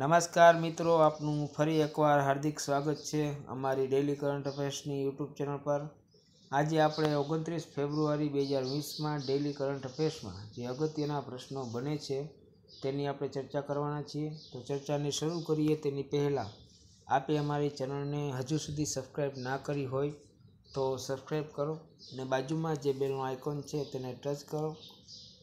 નમસ્કાર મિત્રો આપનું ફરી એકવાર હાર્દિક સ્વાગત છે અમારી ડેલી કરંટ અફેર્સની યુટ્યુબ ચેનલ પર આજે આપણે ઓગણત્રીસ ફેબ્રુઆરી બે હજાર વીસમાં ડેલી કરંટ અફેર્સમાં જે અગત્યના પ્રશ્નો બને છે તેની આપણે ચર્ચા કરવાના છીએ તો ચર્ચાને શરૂ કરીએ તેની પહેલાં આપે અમારી ચેનલને હજુ સુધી સબસ્ક્રાઈબ ના કરી હોય તો સબસ્ક્રાઈબ કરો અને બાજુમાં જે બેલનું આઇકોન છે તેને ટચ કરો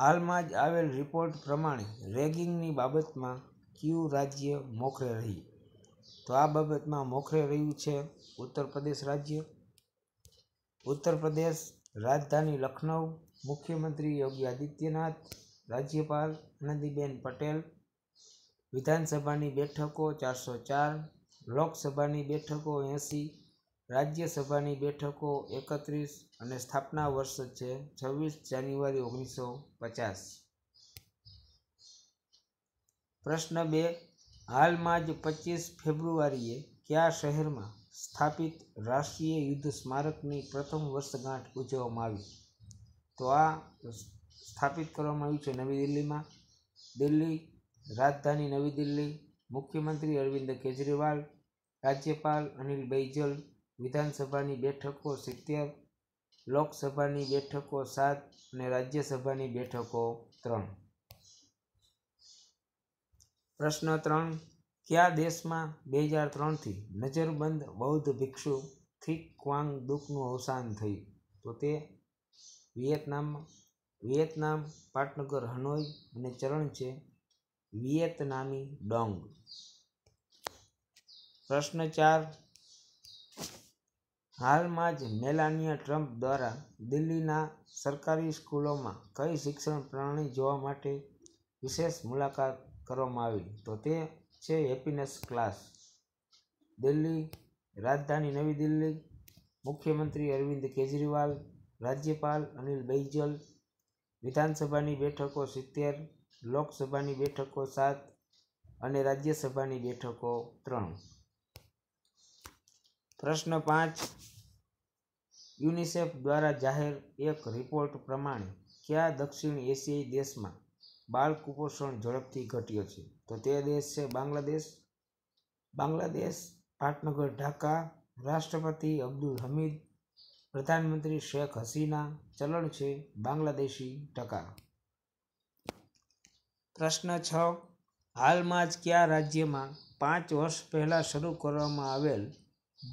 હાલમાં જ આવેલ રિપોર્ટ પ્રમાણે રેગિંગની બાબતમાં કયું રાજ્ય મોખરે રહ્યું તો આ બાબતમાં મોખરે રહ્યું છે ઉત્તર પ્રદેશ રાજ્ય ઉત્તર પ્રદેશ રાજધાની લખનઉ મુખ્યમંત્રી યોગી આદિત્યનાથ રાજ્યપાલ આનંદીબેન પટેલ વિધાનસભાની બેઠકો ચારસો ચાર લોકસભાની બેઠકો એંસી રાજ્યસભાની બેઠકો એકત્રીસ અને સ્થાપના વર્ષ છે છવ્વીસ જાન્યુઆરી ઓગણીસો પચાસ પ્રશ્ન બે હાલમાં જ પચીસ ફેબ્રુઆરીએ કયા શહેરમાં સ્થાપિત રાષ્ટ્રીય યુદ્ધ સ્મારકની પ્રથમ વર્ષગાંઠ ઉજવવામાં આવી તો આ સ્થાપિત કરવામાં આવ્યું છે નવી દિલ્હીમાં દિલ્હી રાજધાની નવી દિલ્હી મુખ્યમંત્રી અરવિંદ કેજરીવાલ રાજ્યપાલ અનિલ બૈજલ વિધાનસભાની બેઠકો સિત્તેર લોકસભાની બેઠકો સાત અને રાજ્યસભાની બેઠકો ત્રણ પ્રશ્ન ત્રણ કયા દેશમાં બે હજાર ત્રણથી નજરબંધ બૌદ્ધ ભિક્ષુ થીક ક્વાંગ દુઃખનું અવસાન થયું તો તે વિયેતનામ વિયેતનામ પાટનગર હનોઈ અને ચરણ છે વિયેતનામી ડોંગ પ્રશ્ન ચાર હાલમાં જ મેલાનિયા ટ્રમ્પ દ્વારા દિલ્હીના સરકારી સ્કૂલોમાં કઈ શિક્ષણ પ્રણાલી જોવા માટે વિશેષ મુલાકાત કરવામાં આવી તો તે છે હેપીનેસ ક્લાસ દિલ્હી રાજધાની નવી દિલ્હી મુખ્યમંત્રી અરવિંદ કેજરીવાલ રાજ્યપાલ અનિલ બૈજલ વિધાનસભાની બેઠકો સિત્તેર લોકસભાની બેઠકો સાત અને રાજ્યસભાની બેઠકો ત્રણ પ્રશ્ન પાંચ યુનિસેફ દ્વારા જાહેર એક રિપોર્ટ પ્રમાણે કયા દક્ષિણ એશિયાઈ દેશમાં બાળ કુપોષણ ઝડપથી ઘટ્યો છે તો તે દેશ છે બાંગ્લાદેશ બાંગ્લાદેશ પાટનગર ઢાકા રાષ્ટ્રપતિ અબ્દુલ હમીદ પ્રધાનમંત્રી શેખ હસીના ચલણ છે બાંગ્લાદેશી ટકા પ્રશ્ન છ હાલમાં જ કયા રાજ્યમાં પાંચ વર્ષ પહેલાં શરૂ કરવામાં આવેલ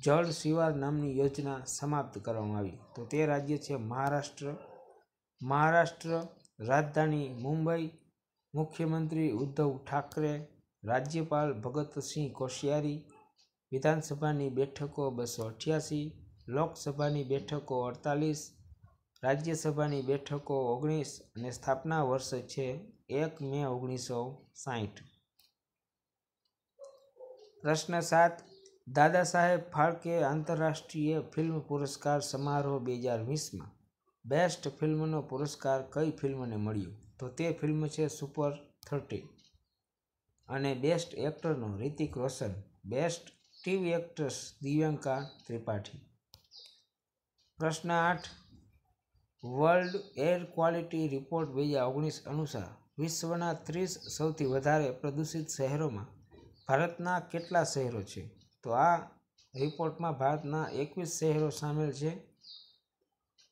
જળ શિવાર નામની યોજના સમાપ્ત કરવામાં આવી તો તે રાજ્ય છે મહારાષ્ટ્ર મહારાષ્ટ્ર રાજધાની મુંબઈ મુખ્યમંત્રી ઉદ્ધવ ઠાકરે રાજ્યપાલ ભગતસિંહ કોશિયારી વિધાનસભાની બેઠકો બસો અઠ્યાસી લોકસભાની બેઠકો અડતાલીસ રાજ્યસભાની બેઠકો ઓગણીસ અને સ્થાપના વર્ષ છે એક મે ઓગણીસો સાહીઠ પ્રશ્ન સાત દાદા સાહેબ ફાળકે આંતરરાષ્ટ્રીય ફિલ્મ પુરસ્કાર સમારોહ બે હજાર વીસમાં બેસ્ટ ફિલ્મનો પુરસ્કાર કઈ ફિલ્મને મળ્યો તો તે ફિલ્મ છે સુપર થર્ટી અને બેસ્ટ એક્ટરનો Hrithik Roshan best TV actress Divyanka Tripathi પ્રશ્ન આઠ વર્લ્ડ એર ક્વોલિટી રિપોર્ટ બે હજાર ઓગણીસ અનુસાર વિશ્વના ત્રીસ સૌથી વધારે પ્રદૂષિત શહેરોમાં ભારતના કેટલા શહેરો છે તો આ રિપોર્ટમાં ભારતના એકવીસ શહેરો સામેલ છે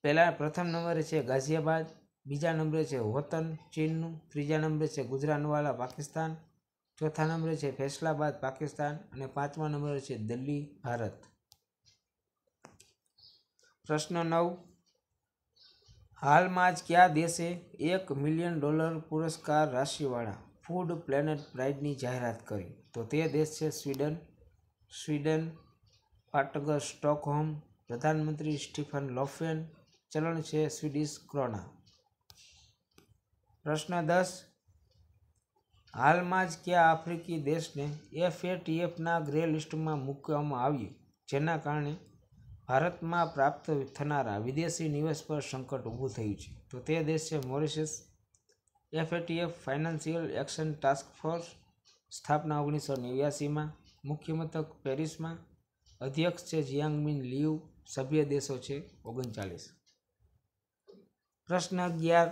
પહેલાં પ્રથમ નંબરે છે ગાઝિયાબાદ બીજા નંબરે છે વતન ચીનનું ત્રીજા નંબરે છે ગુજરાતવાલા પાકિસ્તાન ચોથા નંબરે છે ફૈસલાબાદ પાકિસ્તાન અને પાંચમા નંબરે છે દિલ્હી ભારત પ્રશ્ન નવ હાલમાં જ કયા દેશે એક મિલિયન ડોલર પુરસ્કાર રાશિવાળા ફૂડ પ્લેનેટ પ્રાઇડની જાહેરાત કરી તો તે દેશ છે સ્વીડન સ્વીડન પાટગર સ્ટોકહોમ પ્રધાનમંત્રી સ્ટીફન લોફેન ચલણ છે સ્વીડિશ ક્રોના પ્રશ્ન દસ હાલમાં જ કયા આફ્રિકી દેશને એફએટીએફના ગ્રે લિસ્ટમાં મૂકવામાં આવ્યું જેના કારણે ભારતમાં પ્રાપ્ત થનારા વિદેશી નિવેશ પર સંકટ ઊભું થયું છે તો તે દેશ છે Mauritius FATF financial action task force સ્થાપના ઓગણીસો નેવ્યાસીમાં મુખ્ય મથક પેરિસમાં અધ્યક્ષ છે જિયાંગમિન લીવ સભ્ય દેશો છે ઓગણચાલીસ પ્રશ્ન અગિયાર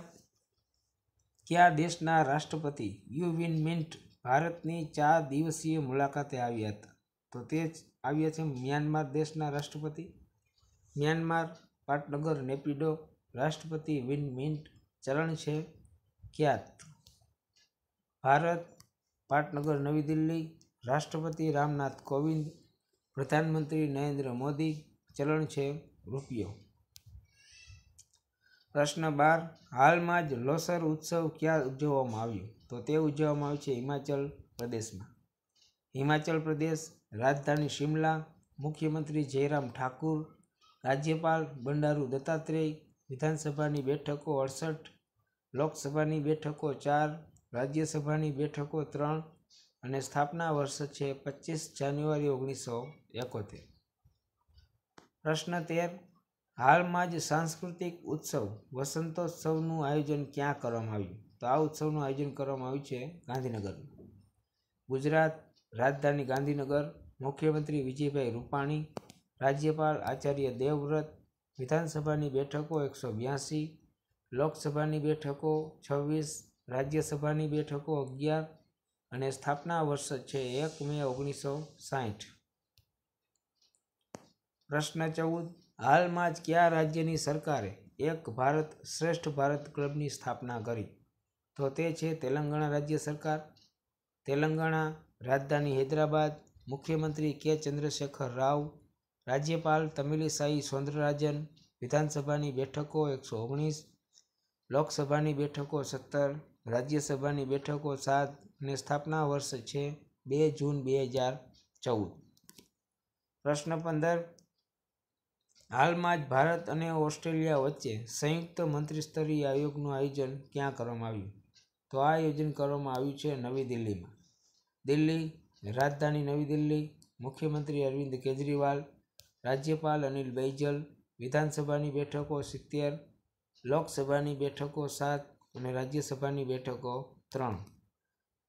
કયા દેશના રાષ્ટ્રપતિ યુ વિન મિન્ટ ભારતની ચાર દિવસીય મુલાકાતે આવ્યા હતા તો તે જ આવ્યા છે મ્યાનમાર દેશના રાષ્ટ્રપતિ મ્યાનમાર પાટનગર નેપિડો રાષ્ટ્રપતિ વિન મિન્ટ ચલણ છે ક્યાત ભારત પાટનગર નવી દિલ્હી રાષ્ટ્રપતિ રામનાથ કોવિંદ પ્રધાનમંત્રી નરેન્દ્ર મોદી ચલણ છે રૂપિયો પ્રશ્ન બાર હાલમાં જ લોસર ઉત્સવ ક્યાં ઉજવવામાં આવ્યો તો તે ઉજવવામાં આવ્યું છે હિમાચલ પ્રદેશમાં હિમાચલ પ્રદેશ રાજધાની શિમલા મુખ્યમંત્રી જયરામ ઠાકુર રાજ્યપાલ બંડારુ દત્તાત્રેય વિધાનસભાની બેઠકો અડસઠ લોકસભાની બેઠકો ચાર રાજ્યસભાની બેઠકો ત્રણ અને સ્થાપના વર્ષ છે પચીસ જાન્યુઆરી ઓગણીસો એકોતેર પ્રશ્ન તેર હાલમાં જ સાંસ્કૃતિક ઉત્સવ વસંતોત્સવનું આયોજન ક્યાં કરવામાં આવ્યું તો આ ઉત્સવનું આયોજન કરવામાં આવ્યું છે ગાંધીનગર ગુજરાત રાજધાની ગાંધીનગર મુખ્યમંત્રી વિજયભાઈ રૂપાણી રાજ્યપાલ આચાર્ય દેવવ્રત વિધાનસભાની બેઠકો એકસો બ્યાસી લોકસભાની બેઠકો છવ્વીસ રાજ્યસભાની બેઠકો અગિયાર અને સ્થાપના વર્ષ છે એક મે ઓગણીસો સાહીઠ પ્રશ્ન ચૌદ હાલમાં જ કયા રાજ્યની સરકારે એક ભારત શ્રેષ્ઠ ભારત ક્લબની સ્થાપના કરી તો તે છે તેલંગાણા રાજ્ય સરકાર તેલંગાણા રાજધાની હૈદરાબાદ મુખ્યમંત્રી કે ચંદ્રશેખર રાવ રાજ્યપાલ તમિલિસાઈ સૌંદરરાજન વિધાનસભાની બેઠકો એકસો ઓગણીસ લોકસભાની બેઠકો સત્તર રાજ્યસભાની બેઠકો સાત અને સ્થાપના વર્ષ છે બે જૂન બે હજાર ચૌદ પ્રશ્ન પંદર હાલમાં જ ભારત અને ઓસ્ટ્રેલિયા વચ્ચે સંયુક્ત મંત્રીસ્તરીય આયોગનું આયોજન ક્યાં કરવામાં આવ્યું તો આ આયોજન કરવામાં આવ્યું છે નવી દિલ્હીમાં દિલ્હી રાજધાની નવી દિલ્હી મુખ્યમંત્રી અરવિંદ કેજરીવાલ રાજ્યપાલ અનિલ બૈજલ વિધાનસભાની બેઠકો સિત્તેર લોકસભાની બેઠકો સાત અને રાજ્યસભાની બેઠકો ત્રણ